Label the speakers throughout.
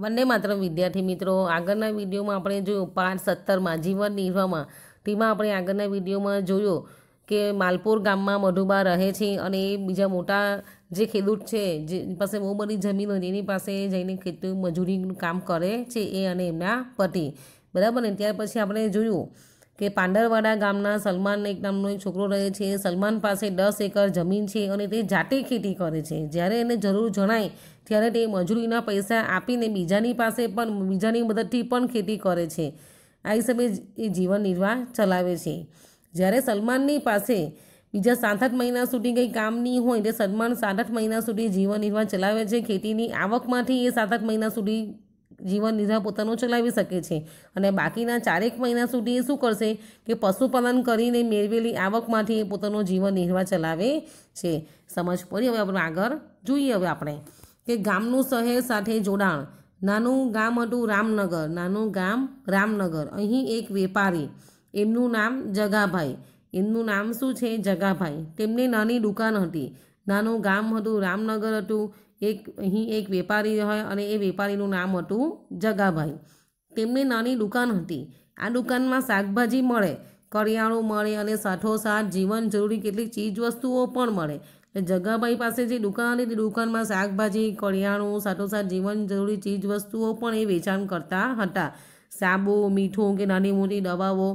Speaker 1: વંદે માત્ર વિદ્યાર્થી મિત્રો આગળના વિડીયોમાં આપણે જોયું પાઠ સત્તરમાં જીવન નિર્વાહમાં તેમાં આપણે આગળના વિડીયોમાં જોયું કે માલપુર ગામમાં મધુબા રહે છે અને એ બીજા મોટા જે ખેડૂત છે જે પાસે બહુ બધી જમીન હોય એની પાસે જઈને ખેતી મજૂરીનું કામ કરે છે એ અને એમના પતિ બરાબર ને ત્યાર પછી આપણે જોયું કે પાંડરવાડા ગામના સલમાન એક નામનો એક છોકરો રહે છે સલમાન પાસે દસ એકર જમીન છે અને તે જાતે ખેતી કરે છે જ્યારે એને જરૂર જણાય ત્યારે તે મજૂરીના પૈસા આપીને બીજાની પાસે પણ બીજાની મદદથી પણ ખેતી કરે છે આ હિસાબે એ જીવન નિર્વાહ ચલાવે છે જ્યારે સલમાનની પાસે બીજા સાત આઠ મહિના સુધી કંઈ કામની હોય તે સલમાન સાત આઠ મહિના સુધી જીવન નિર્વાહ ચલાવે છે ખેતીની આવકમાંથી એ સાત આઠ મહિના સુધી જીવન નિર્વાહ પોતાનું ચલાવી શકે છે અને બાકીના ચારેક મહિના સુધી એ શું કરશે કે પશુપાલન કરીને મેળવેલી આવકમાંથી એ પોતાનો જીવન નિર્વાહ ચલાવે છે સમજ પડી હવે આપણે આગળ જોઈએ હવે આપણે કે ગામનું શહેર સાથે જોડાણ નાનું ગામ હતું રામનગર નાનું ગામ રામનગર અહીં એક વેપારી એમનું નામ જગાભાઈ એમનું નામ શું છે જગાભાઈ તેમની નાની દુકાન હતી નાનું ગામ હતું રામનગર હતું એક અહીં એક વેપારી હોય અને એ વેપારીનું નામ હતું જગાભાઈ તેમની નાની દુકાન હતી આ દુકાનમાં શાકભાજી મળે કરિયાણું મળે અને સાથોસાથ જીવન જરૂરી કેટલીક ચીજવસ્તુઓ પણ મળે એટલે જગાભાઈ પાસે જે દુકાન હતી તે દુકાનમાં શાકભાજી કરિયાણું સાથોસાથ જીવન જરૂરી ચીજવસ્તુઓ પણ એ વેચાણ કરતા હતા સાબુ મીઠું કે નાની મોટી દવાઓ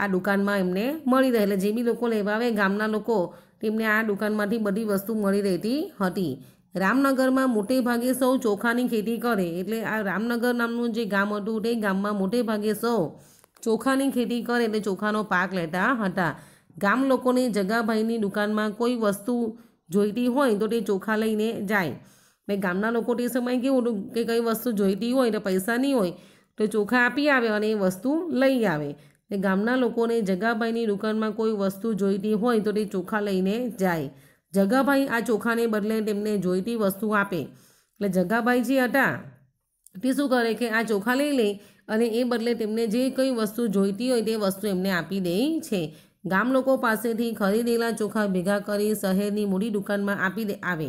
Speaker 1: આ દુકાનમાં એમને મળી રહે એટલે જે બી લોકો લેવા આવે ગામના લોકો તેમને આ દુકાનમાંથી બધી વસ્તુ મળી રહેતી હતી રામનગરમાં મોટે ભાગે સૌ ચોખાની ખેતી કરે એટલે આ રામનગર નામનું જે ગામ હતું તે ગામમાં મોટે ભાગે સૌ ચોખાની ખેતી કરે એટલે ચોખાનો પાક લેતા હતા ગામ લોકોને જગાભાઈની દુકાનમાં કોઈ વસ્તુ જોઈતી હોય તો તે ચોખા લઈને જાય ને ગામના લોકો તે સમયે કેવું હતું કે કઈ વસ્તુ જોઈતી હોય તો પૈસા નહીં હોય તો ચોખા આપી આવે અને એ વસ્તુ લઈ આવે એટલે ગામના લોકોને જગાભાઈની દુકાનમાં કોઈ વસ્તુ જોઈતી હોય તો તે ચોખા લઈને જાય જગાભાઈ આ ચોખાને બદલે તેમને જોઈતી વસ્તુ આપે એટલે જગાભાઈ જે હતા તે શું કરે કે આ ચોખા લઈ લે અને એ બદલે તેમને જે કંઈ વસ્તુ જોઈતી હોય તે વસ્તુ એમને આપી દે છે ગામ લોકો પાસેથી ખરીદેલા ચોખા ભેગા કરી શહેરની મૂડી દુકાનમાં આપી દે આવે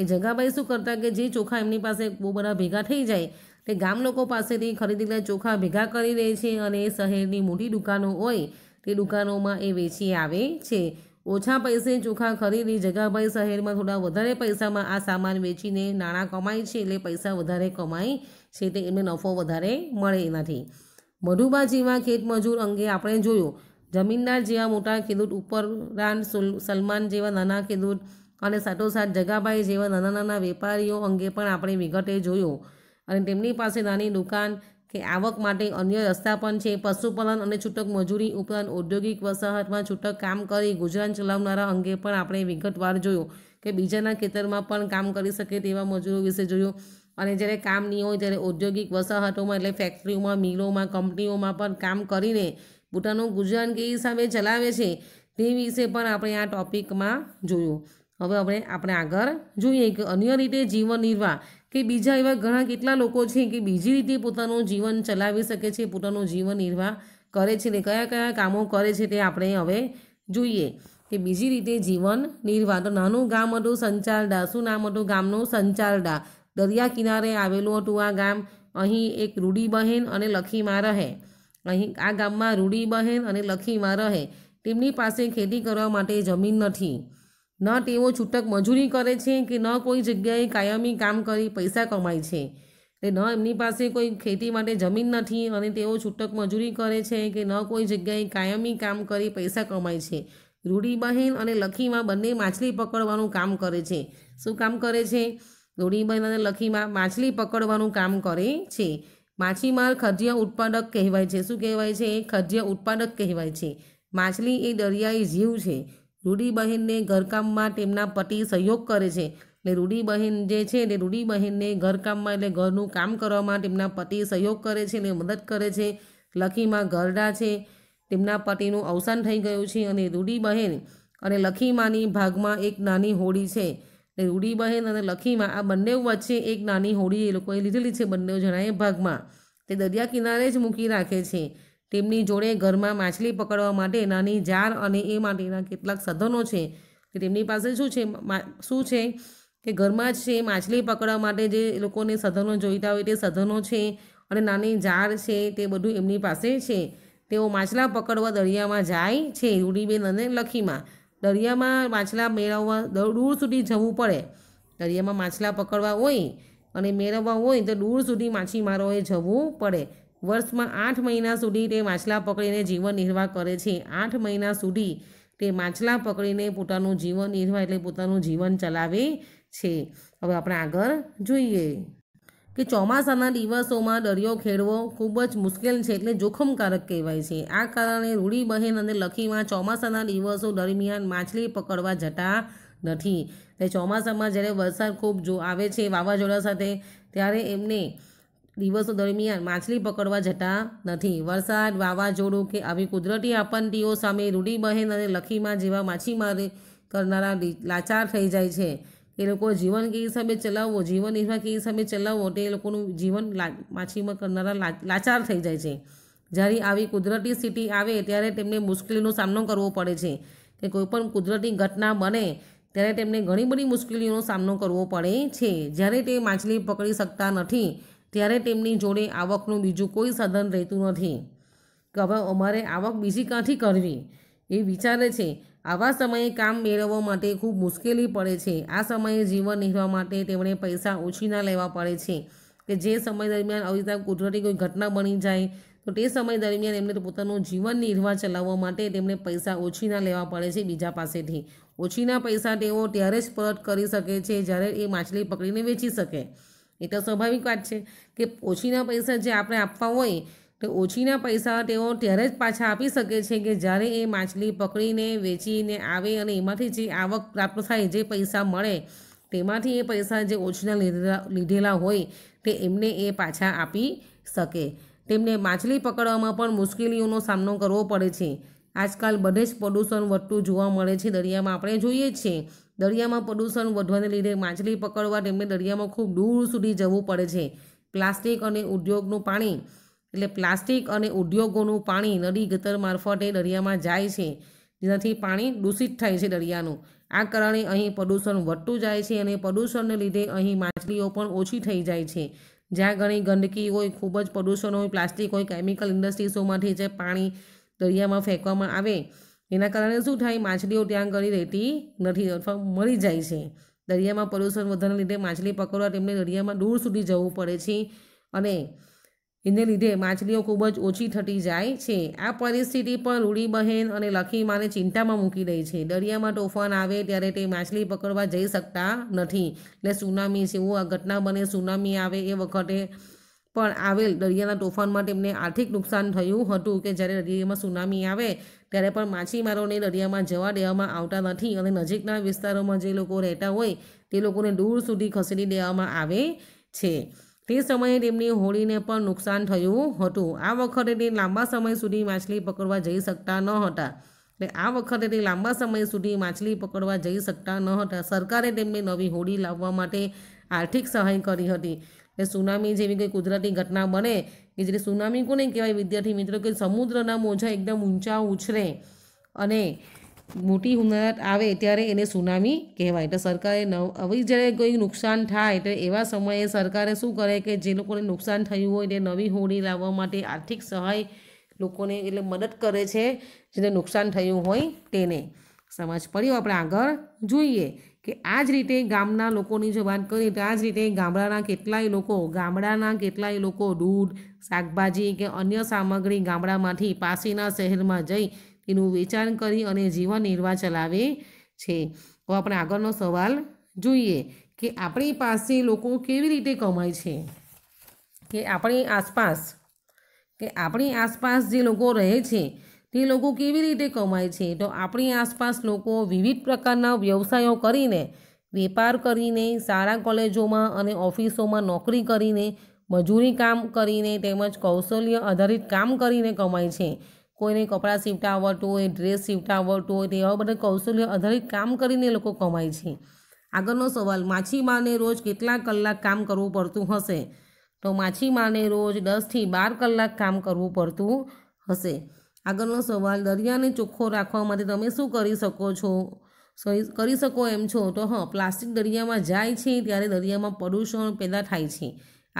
Speaker 1: એ જગાભાઈ શું કરતા કે જે ચોખા એમની પાસે બહુ બધા ભેગા થઈ જાય તે ગામ લોકો પાસેથી ખરીદેલા ચોખા ભેગા કરી દે છે અને શહેરની મોટી દુકાનો હોય તે દુકાનોમાં એ વેચી આવે છે ઓછા પૈસે ચોખા ખરીદી જગાભાઈ શહેરમાં થોડા વધારે પૈસામાં આ સામાન વેચીને નાણાં કમાય છે એટલે પૈસા વધારે કમાય છે તે એમને નફો વધારે મળે એનાથી મધુબા જેવા ખેતમજૂર અંગે આપણે જોયું જમીનદાર જેવા મોટા ખેડૂત ઉપરાંત સલમાન જેવા નાના ખેડૂત અને સાથોસાથ જગાભાઈ જેવા નાના નાના વેપારીઓ અંગે પણ આપણે વિગતે જોયું અને તેમની પાસે નાની દુકાન કે આવક માટે અન્ય રસ્તા પણ છે પશુપાલન અને છૂટક મજૂરી ઉપરાંત ઔદ્યોગિક વસાહતમાં છૂટક કામ કરી ગુજરાન ચલાવનારા અંગે પણ આપણે વિગતવાર જોયું કે બીજાના ખેતરમાં પણ કામ કરી શકે તેવા મજૂરો વિશે જોયું અને જ્યારે કામ નહીં હોય ત્યારે ઔદ્યોગિક વસાહતોમાં એટલે ફેક્ટરીઓમાં મિલોમાં કંપનીઓમાં પણ કામ કરીને પોતાનું ગુજરાન કે હિસાબે ચલાવે છે તે વિશે પણ આપણે આ ટોપિકમાં જોયું હવે આપણે આપણે આગળ જોઈએ કે અન્ય રીતે જીવન નિર્વાહ કે બીજા એવા ઘણા કેટલા લોકો છે કે બીજી રીતે પોતાનું જીવન ચલાવી શકે છે પોતાનું જીવન નિર્વાહ કરે છે ને કયા કયા કામો કરે છે તે આપણે હવે જોઈએ કે બીજી રીતે જીવન નિર્વાહ તો નાનું ગામ હતું સંચારડા શું નામ હતું ગામનું સંચારડા દરિયા કિનારે આવેલું હતું આ ગામ અહીં એક રૂડીબહેન અને લખીમાં રહે અહીં આ ગામમાં રૂડીબહેન અને લખીમાં રહે તેમની પાસે ખેતી કરવા માટે જમીન નથી ન તેઓ છૂટક મજૂરી કરે છે કે ન કોઈ જગ્યાએ કાયમી કામ કરી પૈસા કમાય છે એટલે ન એમની પાસે કોઈ ખેતી માટે જમીન નથી અને તેઓ છૂટક મજૂરી કરે છે કે ન કોઈ જગ્યાએ કાયમી કામ કરી પૈસા કમાય છે રૂડીબહેન અને લખીમાં બંને માછલી પકડવાનું કામ કરે છે શું કામ કરે છે રૂડીબહેન અને લખીમાં માછલી પકડવાનું કામ કરે છે માછીમાર ખદ્ય ઉત્પાદક કહેવાય છે શું કહેવાય છે એ ખદ્ય ઉત્પાદક કહેવાય છે માછલી એ દરિયાઈ જીવ છે રૂડીબહેનને ઘરકામમાં તેમના પતિ સહયોગ કરે છે એટલે રૂડીબહેન જે છે તે રૂડીબહેનને ઘરકામમાં એટલે ઘરનું કામ કરવામાં તેમના પતિ સહયોગ કરે છે અને મદદ કરે છે લખીમાં ઘરડા છે તેમના પતિનું અવસાન થઈ ગયું છે અને રૂડીબહેન અને લખીમાની ભાગમાં એક નાની હોડી છે એટલે રૂડીબહેન અને લખીમાં આ બંને વચ્ચે એક નાની હોડી એ લોકોએ લીધેલી છે બંને જણાએ ભાગમાં તે દરિયા કિનારે જ મૂકી રાખે છે તેમની જોડે ઘરમાં માછલી પકડવા માટે નાની જાર અને એ માટેના કેટલાક સાધનો છે કે તેમની પાસે શું છે શું છે કે ઘરમાં જ છે માછલી પકડવા માટે જે લોકોને સાધનો જોઈતા હોય તે સાધનો છે અને નાની જાર છે તે બધું એમની પાસે છે તેઓ માછલા પકડવા દરિયામાં જાય છે રૂડીબેન અને લખીમાં દરિયામાં માછલા મેળવવા દૂર સુધી જવું પડે દરિયામાં માછલા પકડવા હોય અને મેળવવા હોય તો દૂર સુધી માછીમારોએ જવું પડે વર્ષમાં આઠ મહિના સુધી તે માછલા પકડીને જીવન નિર્વાહ કરે છે આઠ મહિના સુધી તે માછલા પકડીને પોતાનું જીવન નિર્વાહ એટલે પોતાનું જીવન ચલાવે છે હવે આપણે આગળ જોઈએ કે ચોમાસાના દિવસોમાં દરિયો ખેડવો ખૂબ જ મુશ્કેલ છે એટલે જોખમકારક કહેવાય છે આ કારણે રૂડી બહેન અને લખીમાં ચોમાસાના દિવસો દરમિયાન માછલી પકડવા જતા નથી એટલે ચોમાસામાં જ્યારે વરસાદ ખૂબ જો આવે છે વાવાઝોડા સાથે ત્યારે એમને દિવસો દરમિયાન માછલી પકડવા જતા નથી વરસાદ વાવાઝોડું કે આવી કુદરતી આપત્તિઓ સામે રૂડીબહેન અને લખીમાં જેવા માછીમારી કરનારા લાચાર થઈ જાય છે એ લોકો જીવન કે હિસાબે ચલાવવો જીવન નિર્વાહ કે હિસાબે ચલાવવો તે લોકોનું જીવન માછીમાં કરનારા લાચાર થઈ જાય છે જ્યારે આવી કુદરતી સ્થિતિ આવે ત્યારે તેમને મુશ્કેલીનો સામનો કરવો પડે છે કે કોઈપણ કુદરતી ઘટના બને ત્યારે તેમને ઘણી બધી મુશ્કેલીઓનો સામનો કરવો પડે છે જ્યારે તે માછલી પકડી શકતા નથી ત્યારે તેમની જોડે આવકનું બીજું કોઈ સાધન રહેતું નથી કે હવે અમારે આવક બીજી ક્યાંથી કરવી એ વિચારે છે આવા સમયે કામ મેળવવા માટે ખૂબ મુશ્કેલી પડે છે આ સમયે જીવન નિર્વાહ માટે તેમણે પૈસા ઓછીના લેવા પડે છે કે જે સમય દરમિયાન આવી રીતે કુદરતી કોઈ ઘટના બની જાય તો તે સમય દરમિયાન એમને પોતાનું જીવન નિર્વાહ ચલાવવા માટે તેમણે પૈસા ઓછીના લેવા પડે છે બીજા પાસેથી ઓછીના પૈસા તેઓ ત્યારે જ પરત કરી શકે છે જ્યારે એ માછલી પકડીને વેચી શકે એ તો સ્વાભાવિક વાત છે કે ઓછીના પૈસા જે આપણે આપવા હોય તો ઓછીના પૈસા તેઓ ત્યારે જ પાછા આપી શકે છે કે જ્યારે એ માછલી પકડીને વેચીને આવે અને એમાંથી જે આવક પ્રાપ્ત થાય જે પૈસા મળે તેમાંથી એ પૈસા જે ઓછીના લીધેલા લીધેલા હોય તે એમને એ પાછા આપી શકે તેમને માછલી પકડવામાં પણ મુશ્કેલીઓનો સામનો કરવો પડે છે આજકાલ બધે જ પ્રદૂષણ વધતું જોવા મળે છે દરિયામાં આપણે જોઈએ છીએ દરિયામાં પ્રદૂષણ વધવાને લીધે માછલી પકડવા તેમને દરિયામાં ખૂબ દૂર સુધી જવું પડે છે પ્લાસ્ટિક અને ઉદ્યોગનું પાણી એટલે પ્લાસ્ટિક અને ઉદ્યોગોનું પાણી નદી ગતર મારફતે દરિયામાં જાય છે જેનાથી પાણી દૂષિત થાય છે દરિયાનું આ કારણે અહીં પ્રદૂષણ વધતું જાય છે અને પ્રદૂષણને લીધે અહીં માછલીઓ પણ ઓછી થઈ જાય છે જ્યાં ઘણી ગંદકી હોય ખૂબ જ પ્રદૂષણ હોય પ્લાસ્ટિક હોય કેમિકલ ઇન્ડસ્ટ્રીઝોમાંથી જે પાણી દરિયામાં ફેંકવામાં આવે એના કારણે શું થાય માછલીઓ ત્યાં આગળ રહેતી નથી અથવા મરી જાય છે દરિયામાં પોલ્યુશન વધારને લીધે માછલી પકડવા તેમને દરિયામાં દૂર સુધી જવું પડે છે અને એને લીધે માછલીઓ ખૂબ જ ઓછી થતી જાય છે આ પરિસ્થિતિ પણ રૂડીબહેન અને લખીમાને ચિંતામાં મૂકી દે છે દરિયામાં તોફાન આવે ત્યારે તે માછલી પકડવા જઈ શકતા નથી એટલે સુનામી જેવું આ ઘટના બને સુનામી આવે એ વખતે પણ આવેલ દરિયાના તોફાનમાં તેમને આર્થિક નુકસાન થયું હતું કે જ્યારે દરિયામાં સુનામી આવે ત્યારે પણ માછીમારોને દરિયામાં જવા દેવામાં આવતા નથી અને નજીકના વિસ્તારોમાં જે લોકો રહેતા હોય તે લોકોને દૂર સુધી ખસેડી દેવામાં આવે છે તે સમયે તેમની હોડીને પણ નુકસાન થયું હતું આ વખતે તે લાંબા સમય સુધી માછલી પકડવા જઈ શકતા ન હતા એટલે આ વખતે તે લાંબા સમય સુધી માછલી પકડવા જઈ શકતા ન હતા સરકારે તેમને નવી હોડી લાવવા માટે આર્થિક સહાય કરી હતી એટલે સુનામી જેવી કોઈ કુદરતી ઘટના બને કે રીતે સુનામી કોને કહેવાય વિદ્યાર્થી મિત્રો કે સમુદ્રના મોજા એકદમ ઊંચા ઉછરે અને મોટી હુમલાટ આવે ત્યારે એને સુનામી કહેવાય એટલે સરકારે નવ આવી જ્યારે કોઈ નુકસાન થાય તો એવા સમયે સરકારે શું કરે કે જે લોકોને નુકસાન થયું હોય તે નવી હોડી લાવવા માટે આર્થિક સહાય લોકોને એટલે મદદ કરે છે જેને નુકસાન થયું હોય તેને સમજ પડ્યો આપણે આગળ જોઈએ કે આ જ રીતે ગામના લોકોની જો વાત કરીએ તો આ જ રીતે ગામડાના કેટલાય લોકો ગામડાના કેટલાય લોકો દૂધ શાકભાજી કે અન્ય સામગ્રી ગામડામાંથી પાસેના શહેરમાં જઈ તેનું વેચાણ કરી અને જીવન નિર્વાહ ચલાવે છે તો આપણે આગળનો સવાલ જોઈએ કે આપણી પાસે લોકો કેવી રીતે કમાય છે કે આપણી આસપાસ કે આપણી આસપાસ જે લોકો રહે છે તે લોકો કેવી રીતે કમાય છે તો આપણી આસપાસ લોકો વિવિધ પ્રકારના વ્યવસાયો કરીને વેપાર કરીને સારા કોલેજોમાં અને ઓફિસોમાં નોકરી કરીને મજૂરી કામ કરીને તેમજ કૌશલ્ય આધારિત કામ કરીને કમાય છે કોઈને કપડાં સીવતા આવડતું હોય ડ્રેસ સીવતા આવડતું હોય તેવા બધા કૌશલ્ય આધારિત કામ કરીને લોકો કમાય છે આગળનો સવાલ માછીમારને રોજ કેટલા કલાક કામ કરવું પડતું હશે તો માછીમારને રોજ દસથી બાર કલાક કામ કરવું પડતું હશે આગળનો સવાલ દરિયાને ચોખ્ખો રાખવા માટે તમે શું કરી શકો છો કરી શકો એમ છો તો હા પ્લાસ્ટિક દરિયામાં જાય છે ત્યારે દરિયામાં પ્રદૂષણ પેદા થાય છે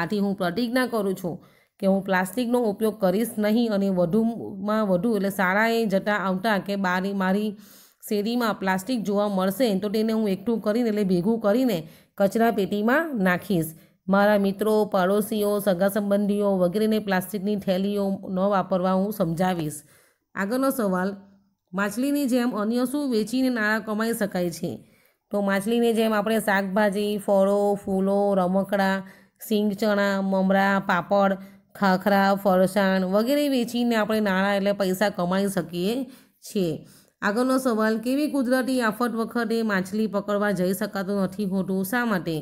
Speaker 1: આથી હું પ્રતિજ્ઞા કરું છું કે હું પ્લાસ્ટિકનો ઉપયોગ કરીશ નહીં અને વધુમાં વધુ એટલે શાળાએ જતા આવતા કે બારી મારી શેરીમાં પ્લાસ્ટિક જોવા મળશે તો તેને હું એકઠું કરીને એટલે ભેગું કરીને કચરા પેટીમાં નાખીશ મારા મિત્રો પાડોશીઓ સગા સંબંધીઓ વગેરેને પ્લાસ્ટિકની થેલીઓ ન વાપરવા હું સમજાવીશ આગળનો સવાલ માછલીની જેમ અન્ય શું વેચીને નાણાં કમાઈ શકાય છે તો માછલીની જેમ આપણે શાકભાજી ફળો ફૂલો રમકડા સિંગ ચણા મમરા પાપડ ખાખરા ફરસાણ વગેરે વેચીને આપણે નાણાં એટલે પૈસા કમાઈ શકીએ છીએ આગળનો સવાલ કેવી કુદરતી આફત વખતે માછલી પકડવા જઈ શકાતું નથી હોતું શા માટે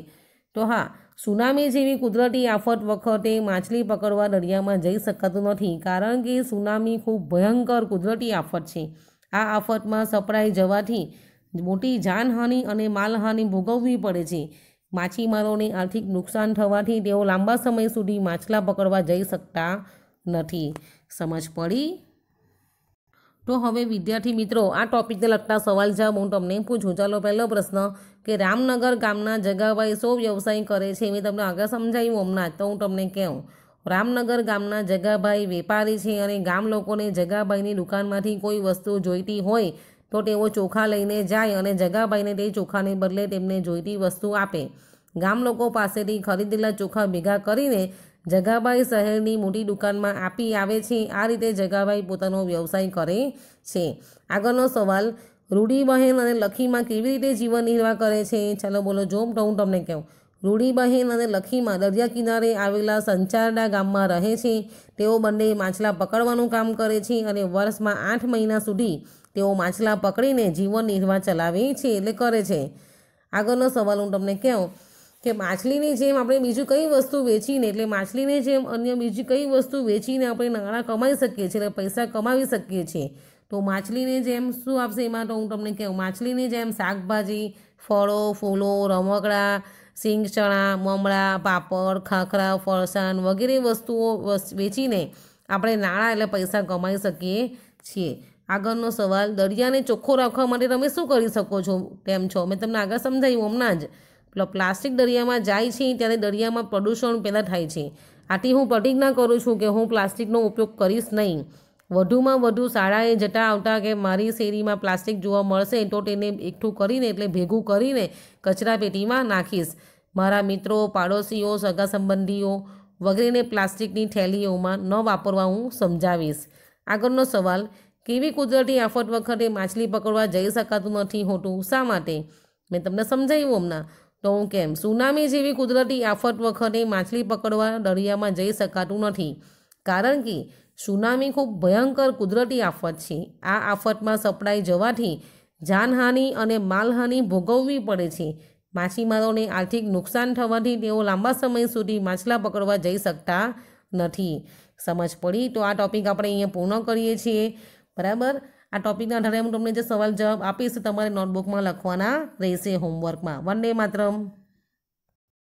Speaker 1: તો હા સુનામી જેવી કુદરતી આફત વખતે માછલી પકડવા દરિયામાં જઈ શકાતું નથી કારણ કે સુનામી ખૂબ ભયંકર કુદરતી આફત છે આ આફતમાં સપડાઈ જવાથી મોટી જાનહાનિ અને માલહાનિ ભોગવવી પડે છે માછીમારોને આર્થિક નુકસાન થવાથી તેઓ લાંબા સમય સુધી માછલા પકડવા જઈ શકતા નથી સમજ પડી તો હવે વિદ્યાર્થી મિત્રો આ ટોપિકને લગતા સવાલ જ્યાં હું તમને પૂછું ચાલો પહેલો પ્રશ્ન કે રામનગર ગામના જગાભાઈ સૌ વ્યવસાય કરે છે મેં તમને આગળ સમજાવ્યું હમણાં તો હું તમને કહું રામનગર ગામના જગાભાઈ વેપારી છે અને ગામ લોકોને જગાભાઈની દુકાનમાંથી કોઈ વસ્તુ જોઈતી હોય તો તેઓ ચોખા લઈને જાય અને જગાભાઈને તે ચોખાને બદલે તેમને જોઈતી વસ્તુ આપે ગામ લોકો પાસેથી ખરીદેલા ચોખા ભેગા કરીને જગાભાઈ શહેરની મોટી દુકાનમાં આપી આવે છે આ રીતે જગાભાઈ પોતાનો વ્યવસાય કરે છે આગળનો સવાલ રૂઢીબહેન અને લખીમાં કેવી રીતે જીવન નિર્વાહ કરે છે ચાલો બોલો જોમ તો હું તમને કહું રૂઢીબહેન અને લખીમાં દરિયા કિનારે આવેલા સંચારડા ગામમાં રહે છે તેઓ બંને માછલા પકડવાનું કામ કરે છે અને વર્ષમાં આઠ મહિના સુધી તેઓ માછલા પકડીને જીવન નિર્વાહ ચલાવે છે એટલે કરે છે આગળનો સવાલ હું તમને કહું કે માછલીની જેમ આપણે બીજું કઈ વસ્તુ વેચીને એટલે માછલીની જેમ અન્ય બીજી કઈ વસ્તુ વેચીને આપણે નાણાં કમાઈ શકીએ છીએ એટલે પૈસા કમાવી શકીએ છીએ તો માછલીની જેમ શું આપશે એમાં તો હું તમને કહેવું માછલીની જેમ શાકભાજી ફળો ફૂલો રમકડા સિંગ ચણા મમરા પાપડ ખાખરા ફરસાણ વગેરે વસ્તુઓ વેચીને આપણે નાણાં એટલે પૈસા કમાઈ શકીએ છીએ આગળનો સવાલ દરિયાને ચોખ્ખો રાખવા માટે તમે શું કરી શકો છો તેમ છો મેં તમને આગળ સમજાવ્યું હમણાં જ પ્લાસ્ટિક દરિયામાં જાય છે ત્યારે દરિયામાં પ્રદૂષણ પેદા થાય છે આથી હું પ્રતિજ્ઞા કરું છું કે હું પ્લાસ્ટિકનો ઉપયોગ કરીશ નહીં વધુમાં વધુ શાળાએ જતા આવતા કે મારી શેરીમાં પ્લાસ્ટિક જોવા મળશે તો તેને એકઠું કરીને એટલે ભેગું કરીને કચરાપેટીમાં નાખીશ મારા મિત્રો પાડોશીઓ સગા સંબંધીઓ વગેરેને પ્લાસ્ટિકની થેલીઓમાં ન વાપરવા હું સમજાવીશ આગળનો સવાલ કેવી કુદરતી આફત વખતે માછલી પકડવા જઈ શકાતું નથી હોતું શા માટે મેં તમને સમજાવ્યું હમણાં તો હું કેમ સુનામી જેવી કુદરતી આફત વખતે માછલી પકડવા દરિયામાં જઈ શકાતું નથી કારણ કે સુનામી ખૂબ ભયંકર કુદરતી આફત છે આ આફતમાં સપડાઈ જવાથી જાનહાનિ અને માલહાનિ ભોગવવી પડે છે માછીમારોને આર્થિક નુકસાન થવાથી તેઓ લાંબા સમય સુધી માછલા પકડવા જઈ શકતા નથી સમજ પડી તો આ ટોપિક આપણે અહીંયા પૂર્ણ કરીએ છીએ બરાબર આ ટોપિકના આધારે હું તમને જે સવાલ જવાબ આપીશ તમારે નોટબુકમાં લખવાના રહેશે હોમવર્કમાં વન ડે માત્ર